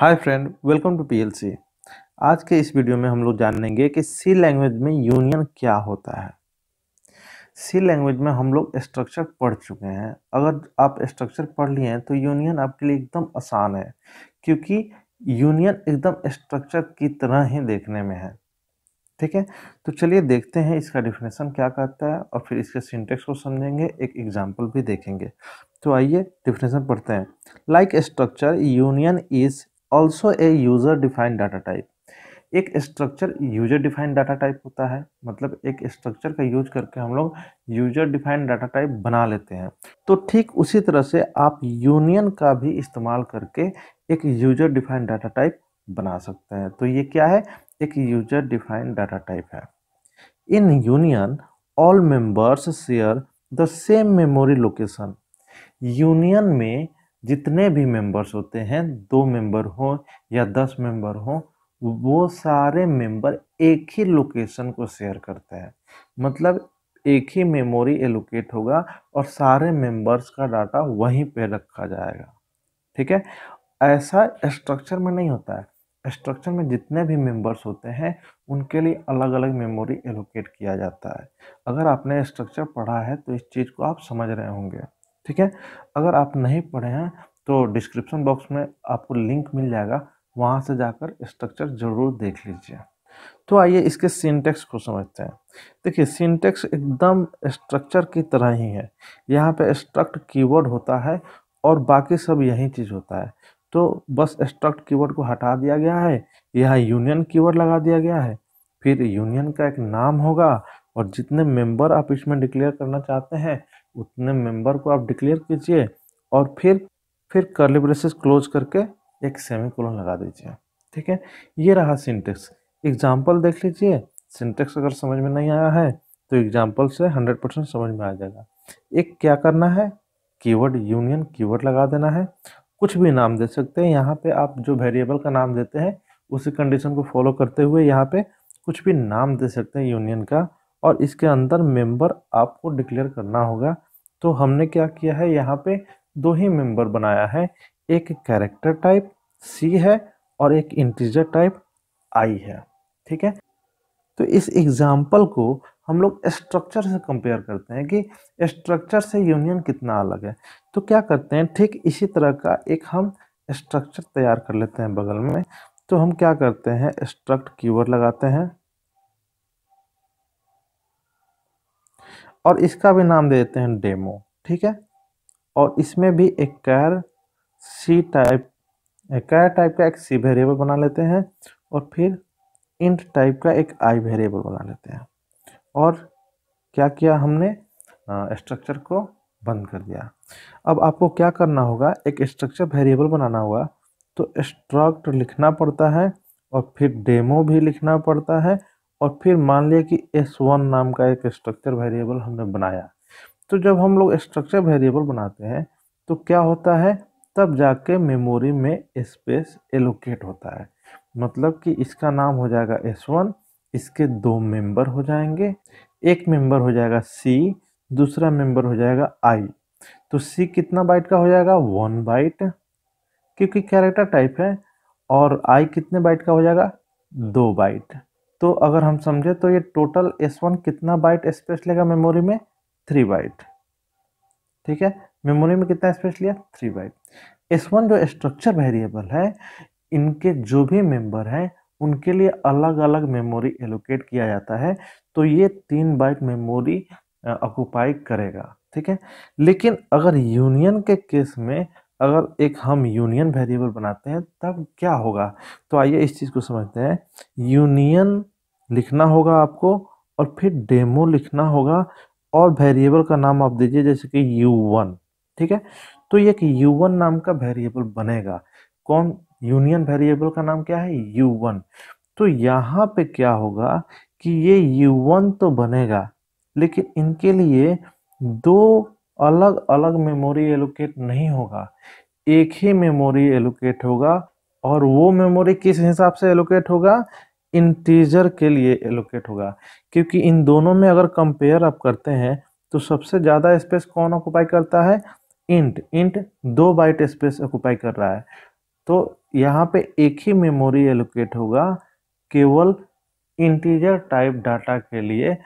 hi friend welcome to PLC आज के इस वीडियो में हम लोग जानेंगे कि सी लैंग्वेज में यूनियन क्या होता है सी लैंग्वेज में हम लोग स्ट्रक्चर पढ़ चुके हैं अगर आप स्ट्रक्चर पढ़ लिए हैं तो यूनियन आपके लिए एकदम आसान है क्योंकि यूनियन एकदम स्ट्रक्चर की तरह ही देखने में है ठीक है तो चलिए देखते हैं इसका डिफिनेशन क्या कहता है और फिर इसके सिंटेक्स को समझेंगे एक एग्जाम्पल भी देखेंगे तो आइए डिफिनेशन पढ़ते हैं like structure union is also a user defined data type एक structure user defined data type होता है मतलब एक स्ट्रक्चर का यूज करके हम लोग यूजर डिफाइंड डाटा टाइप बना लेते हैं तो ठीक उसी तरह से आप यूनियन का भी इस्तेमाल करके एक यूजर डिफाइंड डाटा टाइप बना सकते हैं तो ये क्या है एक यूजर डिफाइंड डाटा टाइप है in union all members share the same memory location union में जितने भी मेंबर्स होते हैं दो मेंबर हो या दस मेंबर हो वो सारे मेंबर एक ही लोकेशन को शेयर करते हैं मतलब एक ही मेमोरी एलोकेट होगा और सारे मेंबर्स का डाटा वहीं पे रखा जाएगा ठीक है ऐसा स्ट्रक्चर में नहीं होता है स्ट्रक्चर में जितने भी मेंबर्स होते हैं उनके लिए अलग अलग मेमोरी एलोकेट किया जाता है अगर आपने स्ट्रक्चर पढ़ा है तो इस चीज़ को आप समझ रहे होंगे ठीक है अगर आप नहीं पढ़े हैं तो डिस्क्रिप्शन बॉक्स में आपको लिंक मिल जाएगा वहाँ से जाकर स्ट्रक्चर ज़रूर देख लीजिए तो आइए इसके सिंटेक्स को समझते हैं देखिए सिंटेक्स एकदम स्ट्रक्चर की तरह ही है यहाँ पे स्ट्रक्ट कीवर्ड होता है और बाकी सब यही चीज़ होता है तो बस स्ट्रक्ट कीवर्ड को हटा दिया गया है यहाँ यूनियन कीवर्ड लगा दिया गया है फिर यूनियन का एक नाम होगा और जितने मेंबर आप इसमें डिक्लेयर करना चाहते हैं उतने मेंबर को आप डिक्लेयर कीजिए और फिर फिर करली ब्रेसेस क्लोज करके एक सेमी कोलन लगा दीजिए ठीक है ये रहा सिंटेक्स एग्जाम्पल देख लीजिए सिंटेक्स अगर समझ में नहीं आया है तो एग्जाम्पल से हंड्रेड परसेंट समझ में आ जाएगा एक क्या करना है कीवर्ड यूनियन कीवर्ड लगा देना है कुछ भी नाम दे सकते हैं यहाँ पे आप जो वेरिएबल का नाम देते हैं उसी कंडीशन को फॉलो करते हुए यहाँ पे कुछ भी नाम दे सकते हैं यूनियन का और इसके अंदर मेंबर आपको डिक्लेयर करना होगा तो हमने क्या किया है यहाँ पे दो ही मेंबर बनाया है एक कैरेक्टर टाइप सी है और एक इंटीजर टाइप आई है ठीक है तो इस एग्जाम्पल को हम लोग स्ट्रक्चर से कंपेयर करते हैं कि स्ट्रक्चर से यूनियन कितना अलग है तो क्या करते हैं ठीक इसी तरह का एक हम स्ट्रक्चर तैयार कर लेते हैं बगल में तो हम क्या करते हैं स्ट्रक्ट कीवर्ड लगाते हैं और इसका भी नाम दे देते हैं डेमो ठीक है और इसमें भी एक कैर सी टाइप कैर टाइप का एक सी वेरिएबल बना लेते हैं और फिर इंट टाइप का एक आई वेरिएबल बना लेते हैं और क्या किया हमने स्ट्रक्चर को बंद कर दिया अब आपको क्या करना होगा एक स्ट्रक्चर वेरिएबल बनाना होगा तो स्ट्रक्ट लिखना पड़ता है और फिर डेमो भी लिखना पड़ता है और फिर मान लिया कि एस वन नाम का एक स्ट्रक्चर वेरिएबल हमने बनाया तो जब हम लोग स्ट्रक्चर वेरिएबल बनाते हैं तो क्या होता है तब जाके मेमोरी में स्पेस एलोकेट होता है मतलब कि इसका नाम हो जाएगा एस वन इसके दो मेंबर हो जाएंगे एक मेंबर हो जाएगा सी दूसरा मेंबर हो जाएगा आई तो सी कितना बाइट का हो जाएगा वन बाइट क्योंकि कैरेक्टर टाइप है और आई कितने बाइट का हो जाएगा दो बाइट तो अगर हम समझे तो ये टोटल एस वन कितना बाइट स्पेस लेगा मेमोरी में थ्री बाइट ठीक है मेमोरी में कितना स्पेस लिया थ्री बाइट एस वन जो स्ट्रक्चर वेरिएबल है इनके जो भी मेंबर हैं उनके लिए अलग अलग मेमोरी एलोकेट किया जाता है तो ये तीन बाइट मेमोरी ऑक्यूपाई करेगा ठीक है लेकिन अगर यूनियन के केस में अगर एक हम यूनियन वेरिएबल बनाते हैं तब क्या होगा तो आइए इस चीज़ को समझते हैं यूनियन लिखना होगा आपको और फिर डेमो लिखना होगा और वेरिएबल का नाम आप दीजिए जैसे कि यू वन ठीक है तो ये कि वन नाम का वेरिएबल बनेगा कौन यूनियन वेरिएबल का नाम क्या है यू वन तो यहाँ पे क्या होगा कि ये यू वन तो बनेगा लेकिन इनके लिए दो अलग अलग मेमोरी एलोकेट नहीं होगा एक ही मेमोरी एलोकेट होगा और वो मेमोरी किस हिसाब से एलोकेट होगा इंटीजर के लिए एलोकेट होगा क्योंकि इन दोनों में अगर कंपेयर आप करते हैं तो सबसे ज़्यादा स्पेस कौन ऑक्यूपाई करता है इंट इंट दो बाइट स्पेस ऑक्यूपाई कर रहा है तो यहाँ पे एक ही मेमोरी एलोकेट होगा केवल इंटीजर टाइप डाटा के लिए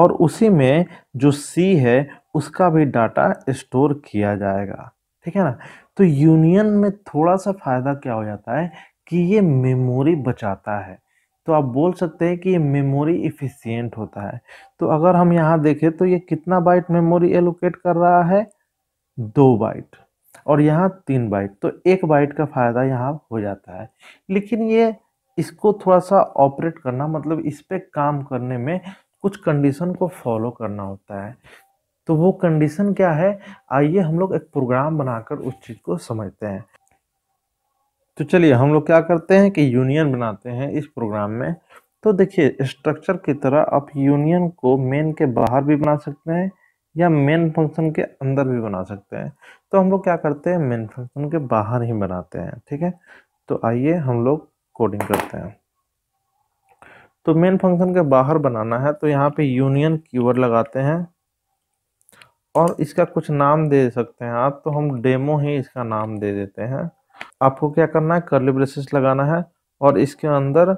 और उसी में जो सी है उसका भी डाटा स्टोर किया जाएगा ठीक है ना तो यूनियन में थोड़ा सा फ़ायदा क्या हो जाता है कि ये मेमोरी बचाता है तो आप बोल सकते हैं कि ये मेमोरी इफ़िशियंट होता है तो अगर हम यहाँ देखें तो ये कितना बाइट मेमोरी एलोकेट कर रहा है दो बाइट और यहाँ तीन बाइट तो एक बाइट का फ़ायदा यहाँ हो जाता है लेकिन ये इसको थोड़ा सा ऑपरेट करना मतलब इस पर काम करने में कुछ कंडीशन को फॉलो करना होता है तो वो कंडीशन क्या है आइए हम लोग एक प्रोग्राम बनाकर उस चीज़ को समझते हैं तो चलिए हम लोग क्या करते हैं कि यूनियन बनाते हैं इस प्रोग्राम में तो देखिए स्ट्रक्चर की तरह आप यूनियन को मेन के बाहर भी बना सकते हैं या मेन फंक्शन के अंदर भी बना सकते हैं तो हम लोग क्या करते हैं मेन फंक्शन के बाहर ही बनाते हैं ठीक है तो आइए हम लोग कोडिंग करते हैं तो मेन फंक्शन के बाहर बनाना है तो यहाँ पे यूनियन कीवर्ड लगाते हैं और इसका कुछ नाम दे सकते हैं आप तो हम डेमो ही इसका नाम दे देते हैं आपको क्या करना है कर्ली ब्रेसेस लगाना है और इसके अंदर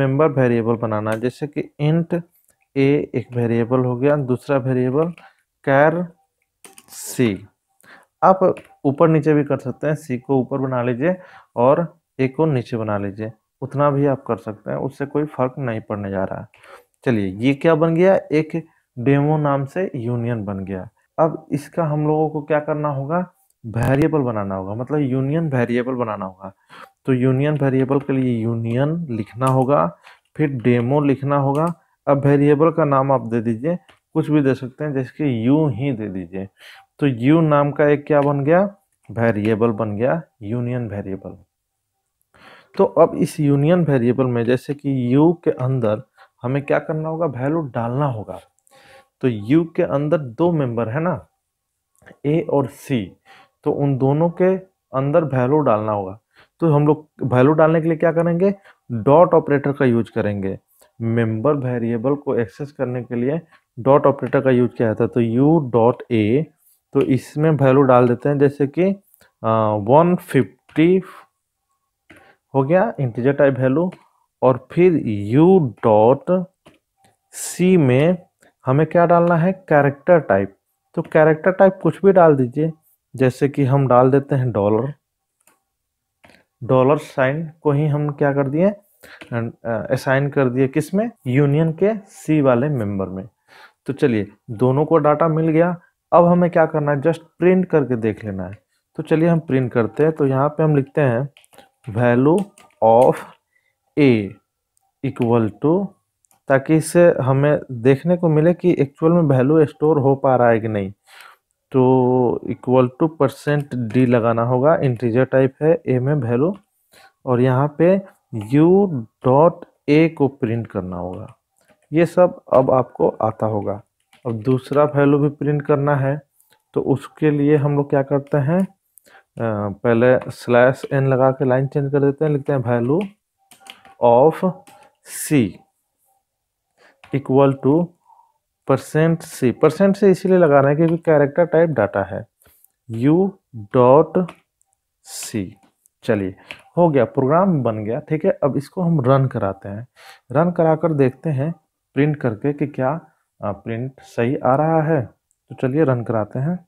मेंबर वेरिएबल बनाना है जैसे कि इंट ए एक वेरिएबल हो गया दूसरा वेरिएबल कैर सी आप ऊपर नीचे भी कर सकते हैं सी को ऊपर बना लीजिए और ए को नीचे बना लीजिए उतना भी आप कर सकते हैं उससे कोई फर्क नहीं पड़ने जा रहा है चलिए ये क्या बन गया एक डेमो नाम से यूनियन बन गया अब इसका हम लोगों को क्या करना होगा वेरिएबल बनाना होगा मतलब यूनियन वेरिएबल बनाना होगा तो यूनियन वेरिएबल के लिए यूनियन लिखना होगा फिर डेमो लिखना होगा अब वेरिएबल का नाम आप दे दीजिए कुछ भी दे सकते हैं जैसे कि यू ही दे दीजिए तो यू नाम का एक क्या बन गया वेरिएबल बन गया यूनियन वेरिएबल तो अब इस यूनियन वेरिएबल में जैसे कि यू के अंदर हमें क्या करना होगा वैल्यू डालना होगा तो यू के अंदर दो मेंबर है ना ए और सी तो उन दोनों के अंदर वैल्यू डालना होगा तो हम लोग वैल्यू डालने के लिए क्या करेंगे डॉट ऑपरेटर का यूज करेंगे मेंबर वेरिएबल को एक्सेस करने के लिए डॉट ऑपरेटर का यूज किया जाता है तो यू डॉट ए तो इसमें वैल्यू डाल देते हैं जैसे कि वन फिफ्टी हो गया इंटीजर टाइप वैल्यू और फिर यू डॉट सी में हमें क्या डालना है कैरेक्टर टाइप तो कैरेक्टर टाइप कुछ भी डाल दीजिए जैसे कि हम डाल देते हैं डॉलर डॉलर साइन को ही हम क्या कर दिए असाइन uh, कर दिए किस में यूनियन के सी वाले मेंबर में तो चलिए दोनों को डाटा मिल गया अब हमें क्या करना है जस्ट प्रिंट करके देख लेना है तो चलिए हम प्रिंट करते हैं तो यहाँ पे हम लिखते हैं value of A equal to ताकि इससे हमें देखने को मिले कि एक्चुअल में वैल्यू स्टोर हो पा रहा है कि नहीं तो इक्वल टू परसेंट डी लगाना होगा इंटीजर टाइप है ए में वैल्यू और यहाँ पे यू डॉट ए को प्रिंट करना होगा ये सब अब आपको आता होगा अब दूसरा वैल्यू भी प्रिंट करना है तो उसके लिए हम लोग क्या करते हैं पहले स्लैश एन लगा के लाइन चेंज कर देते हैं लिखते हैं value of C equal to percent C percent C इसीलिए लगा रहे हैं क्योंकि कैरेक्टर टाइप डाटा है यू डॉट सी चलिए हो गया प्रोग्राम बन गया ठीक है अब इसको हम रन कराते हैं रन कराकर देखते हैं प्रिंट करके कि क्या प्रिंट सही आ रहा है तो चलिए रन कराते हैं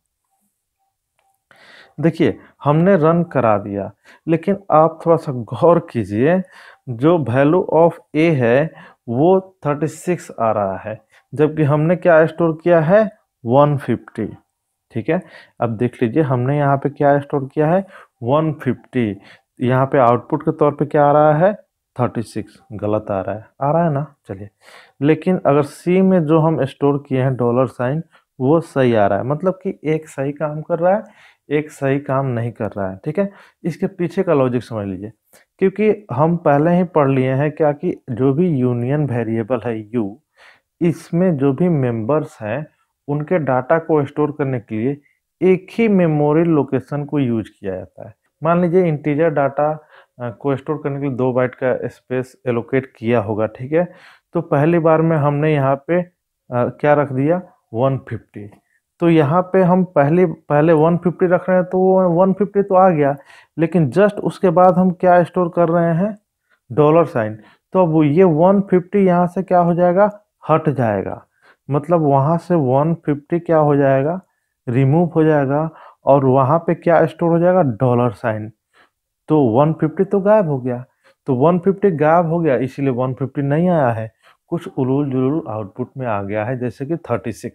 देखिए हमने रन करा दिया लेकिन आप थोड़ा सा गौर कीजिए जो वैल्यू ऑफ ए है वो 36 आ रहा है जबकि हमने क्या स्टोर किया है 150 ठीक है अब देख लीजिए हमने यहाँ पे क्या स्टोर किया है 150 यहाँ पे आउटपुट के तौर पे क्या आ रहा है 36 गलत आ रहा है आ रहा है ना चलिए लेकिन अगर सी में जो हम स्टोर किए हैं डॉलर साइन वो सही आ रहा है मतलब कि एक सही काम कर रहा है एक सही काम नहीं कर रहा है ठीक है इसके पीछे का लॉजिक समझ लीजिए क्योंकि हम पहले ही पढ़ लिए हैं क्या कि जो भी यूनियन वेरिएबल है यू इसमें जो भी मेंबर्स हैं उनके डाटा को स्टोर करने के लिए एक ही मेमोरी लोकेशन को यूज किया जाता है मान लीजिए इंटीजर डाटा को स्टोर करने के लिए दो बाइट का स्पेस एलोकेट किया होगा ठीक है तो पहली बार में हमने यहाँ पे आ, क्या रख दिया 150 तो यहाँ पे हम पहले पहले 150 रख रहे हैं तो वो 150 तो आ गया लेकिन जस्ट उसके बाद हम क्या स्टोर कर रहे हैं डॉलर साइन तो अब ये 150 फिफ्टी यहाँ से क्या हो जाएगा हट जाएगा मतलब वहाँ से 150 क्या हो जाएगा रिमूव हो जाएगा और वहाँ पे क्या स्टोर हो जाएगा डॉलर साइन तो 150 तो गायब हो गया तो 150 गायब हो गया इसीलिए 150 नहीं आया है कुछ उलूल जुलूल आउटपुट में आ गया है जैसे कि 36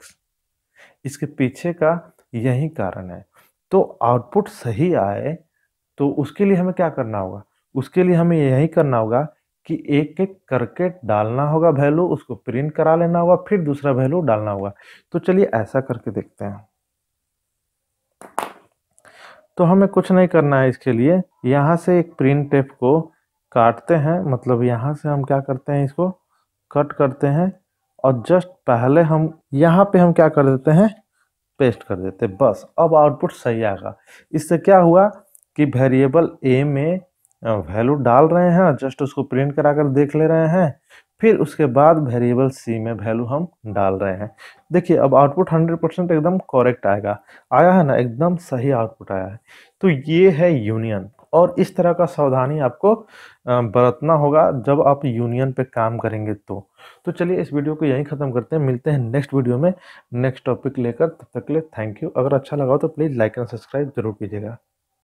इसके पीछे का यही कारण है तो आउटपुट सही आए तो उसके लिए हमें क्या करना होगा उसके लिए हमें यही करना होगा कि एक एक करके डालना होगा वैल्यू उसको प्रिंट करा लेना होगा फिर दूसरा वैल्यू डालना होगा तो चलिए ऐसा करके देखते हैं तो हमें कुछ नहीं करना है इसके लिए यहाँ से एक प्रिंट टेप को काटते हैं मतलब यहाँ से हम क्या करते हैं इसको कट करते हैं और जस्ट पहले हम यहाँ पे हम क्या कर देते हैं पेस्ट कर देते हैं बस अब आउटपुट सही आएगा इससे क्या हुआ कि वेरिएबल ए में वैल्यू डाल रहे हैं जस्ट उसको प्रिंट करा कर देख ले रहे हैं फिर उसके बाद वेरिएबल सी में वैल्यू हम डाल रहे हैं देखिए अब आउटपुट 100 परसेंट एकदम करेक्ट आएगा आया है ना एकदम सही आउटपुट आया है तो ये है यूनियन और इस तरह का सावधानी आपको बरतना होगा जब आप यूनियन पे काम करेंगे तो तो चलिए इस वीडियो को यहीं ख़त्म करते हैं मिलते हैं नेक्स्ट वीडियो में नेक्स्ट टॉपिक लेकर तब तक के लिए थैंक यू अगर अच्छा लगा हो तो प्लीज़ लाइक एंड सब्सक्राइब जरूर कीजिएगा